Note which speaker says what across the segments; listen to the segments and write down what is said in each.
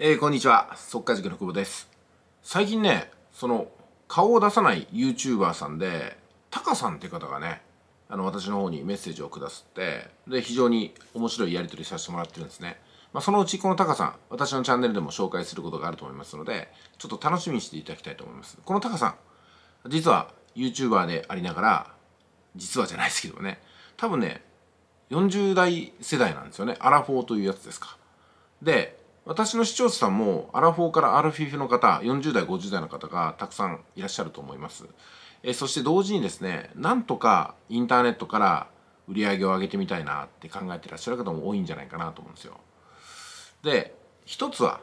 Speaker 1: えー、こんにちは。即稼塾の久保です。最近ね、その、顔を出さない YouTuber さんで、タカさんって方がね、あの、私の方にメッセージをくださって、で、非常に面白いやり取りさせてもらってるんですね。まあ、そのうちこのタカさん、私のチャンネルでも紹介することがあると思いますので、ちょっと楽しみにしていただきたいと思います。このタカさん、実は YouTuber でありながら、実はじゃないですけどね、多分ね、40代世代なんですよね。アラフォーというやつですか。で、私の視聴者さんもアラフォーからアラフィフの方40代50代の方がたくさんいらっしゃると思いますえそして同時にですねなんとかインターネットから売り上げを上げてみたいなって考えてらっしゃる方も多いんじゃないかなと思うんですよで一つは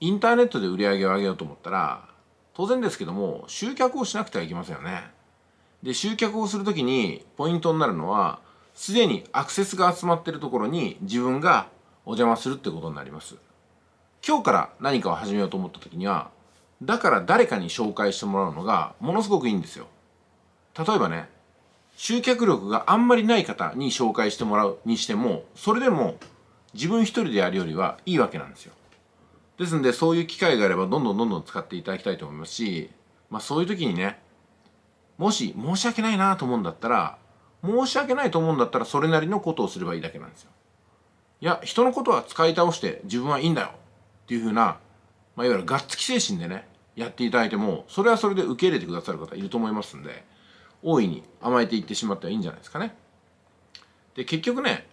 Speaker 1: インターネットで売り上げを上げようと思ったら当然ですけども集客をしなくてはいけませんよねで集客をするときにポイントになるのはすでにアクセスが集まっているところに自分がお邪魔するってことになります今日から何かを始めようと思った時にはだから誰かに紹介してもらうのがものすごくいいんですよ例えばね集客力があんまりない方に紹介してもらうにしてもそれでも自分一人でやるよりはいいわけなんですよですんでそういう機会があればどんどんどんどん使っていただきたいと思いますしまあそういう時にねもし申し訳ないなと思うんだったら申し訳ないと思うんだったらそれなりのことをすればいいだけなんですよいや人のことは使い倒して自分はいいんだよっていうふうな、まあ、いわゆるがっつき精神でねやっていただいてもそれはそれで受け入れてくださる方いると思いますんで大いに甘えていってしまってはいいんじゃないですかね。で結局ね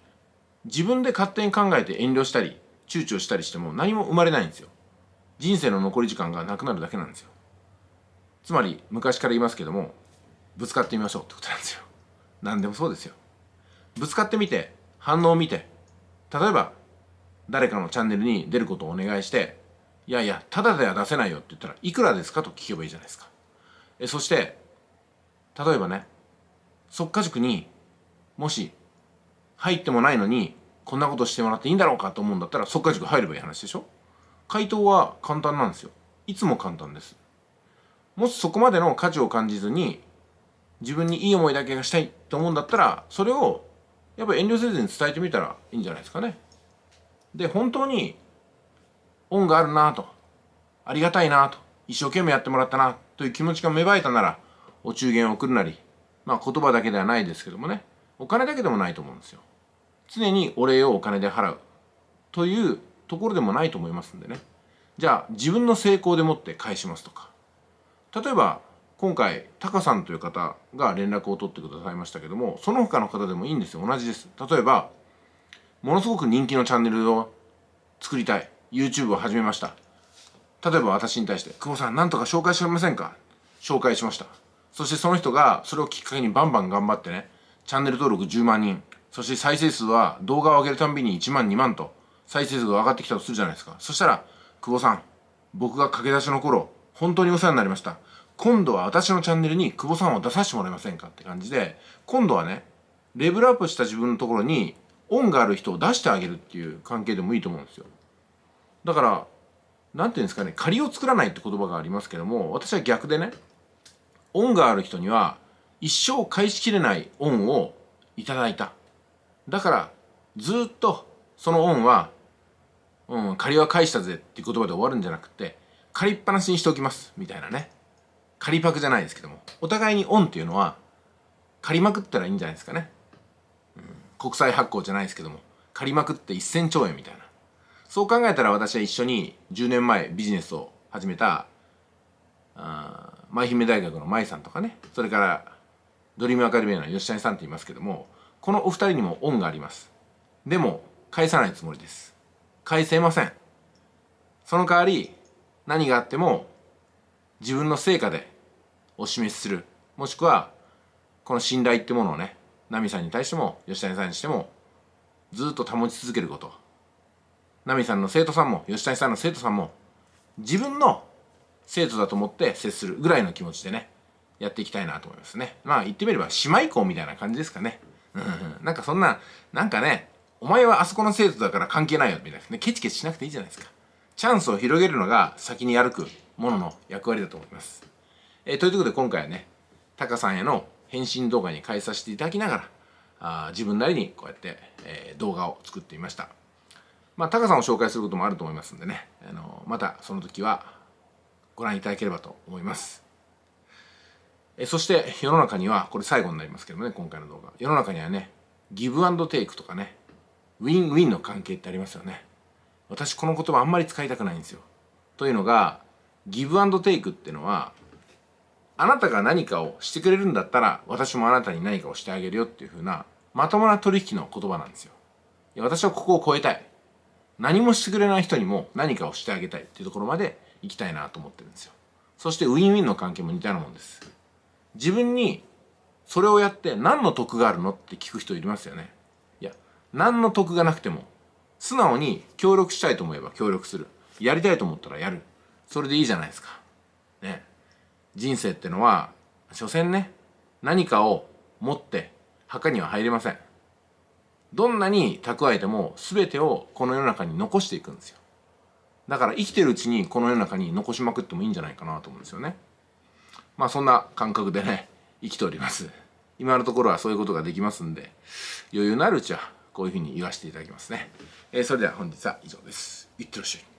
Speaker 1: 自分で勝手に考えて遠慮したり躊躇したりしても何も生まれないんですよ。人生の残り時間がなくなるだけなんですよ。つまり昔から言いますけどもぶつかってみましょうってことなんですよ。何でもそうですよ。ぶつかってみて反応を見て例えば誰かのチャンネルに出ることをお願いして、いやいや、ただでは出せないよって言ったらいくらですかと聞けばいいじゃないですか。えそして、例えばね、即家塾にもし入ってもないのにこんなことしてもらっていいんだろうかと思うんだったら即家塾入ればいい話でしょ回答は簡単なんですよ。いつも簡単です。もしそこまでの価値を感じずに自分にいい思いだけがしたいと思うんだったらそれをやっぱり遠慮せずに伝えてみたらいいんじゃないですかね。で本当に恩があるなとありがたいなと一生懸命やってもらったなという気持ちが芽生えたならお中元を送るなりまあ言葉だけではないですけどもねお金だけでもないと思うんですよ常にお礼をお金で払うというところでもないと思いますんでねじゃあ自分の成功でもって返しますとか例えば今回タカさんという方が連絡を取ってくださいましたけどもその他の方でもいいんですよ同じです例えばものすごく人気のチャンネルを作りたい YouTube を始めました例えば私に対して「久保さん何とか紹介しませんか?」紹介しましたそしてその人がそれをきっかけにバンバン頑張ってねチャンネル登録10万人そして再生数は動画を上げるたびに1万2万と再生数が上がってきたとするじゃないですかそしたら「久保さん僕が駆け出しの頃本当にお世話になりました今度は私のチャンネルに久保さんを出させてもらえませんかって感じで今度はねレベルアップした自分のところに恩がある人を出してあげるっていう関係でもいいと思うんですよ。だから、何て言うんですかね、借りを作らないって言葉がありますけども、私は逆でね、恩がある人には一生返しきれない恩をいただいた。だから、ずっとその恩は、うん、借りは返したぜっていう言葉で終わるんじゃなくて、借りっぱなしにしておきます、みたいなね。借りパクじゃないですけども、お互いに恩っていうのは、借りまくったらいいんじゃないですかね。国債発行じゃないですけども借りまくって1000兆円みたいなそう考えたら私は一緒に10年前ビジネスを始めた舞姫大学の舞さんとかねそれからドリームアカデミーの吉谷さんって言いますけどもこのお二人にも恩がありますでも返さないつもりです返せませんその代わり何があっても自分の成果でお示しするもしくはこの信頼ってものをねナミさんに対しても吉谷さんにしてもずっと保ち続けることナミさんの生徒さんも吉谷さんの生徒さんも自分の生徒だと思って接するぐらいの気持ちでねやっていきたいなと思いますねまあ言ってみれば姉妹校みたいな感じですかねうん、なんかそんななんかねお前はあそこの生徒だから関係ないよみたいなねケチケチしなくていいじゃないですかチャンスを広げるのが先に歩くものの役割だと思います、えー、ということで今回はねタカさんへの返信動画に変えさせていただきながらあ自分なりにこうやって、えー、動画を作ってみました。まあ、タカさんを紹介することもあると思いますんでね、あのまたその時はご覧いただければと思います。えそして世の中には、これ最後になりますけどもね、今回の動画。世の中にはね、ギブアンドテイクとかね、ウィンウィンの関係ってありますよね。私この言葉あんまり使いたくないんですよ。というのが、ギブアンドテイクっていうのは、あなたが何かをしてくれるんだったら、私もあなたに何かをしてあげるよっていう風な、まともな取引の言葉なんですよ。いや私はここを超えたい。何もしてくれない人にも何かをしてあげたいっていうところまで行きたいなと思ってるんですよ。そしてウィンウィンの関係も似たようなもんです。自分にそれをやって何の得があるのって聞く人いますよね。いや、何の得がなくても、素直に協力したいと思えば協力する。やりたいと思ったらやる。それでいいじゃないですか。ね。人生ってのは所詮ね何かを持って墓には入れませんどんなに蓄えても全てをこの世の中に残していくんですよだから生きてるうちにこの世の中に残しまくってもいいんじゃないかなと思うんですよねまあそんな感覚でね生きております今のところはそういうことができますんで余裕のあるうちはこういうふうに言わせていただきますね、えー、それでは本日は以上ですいってらっしゃい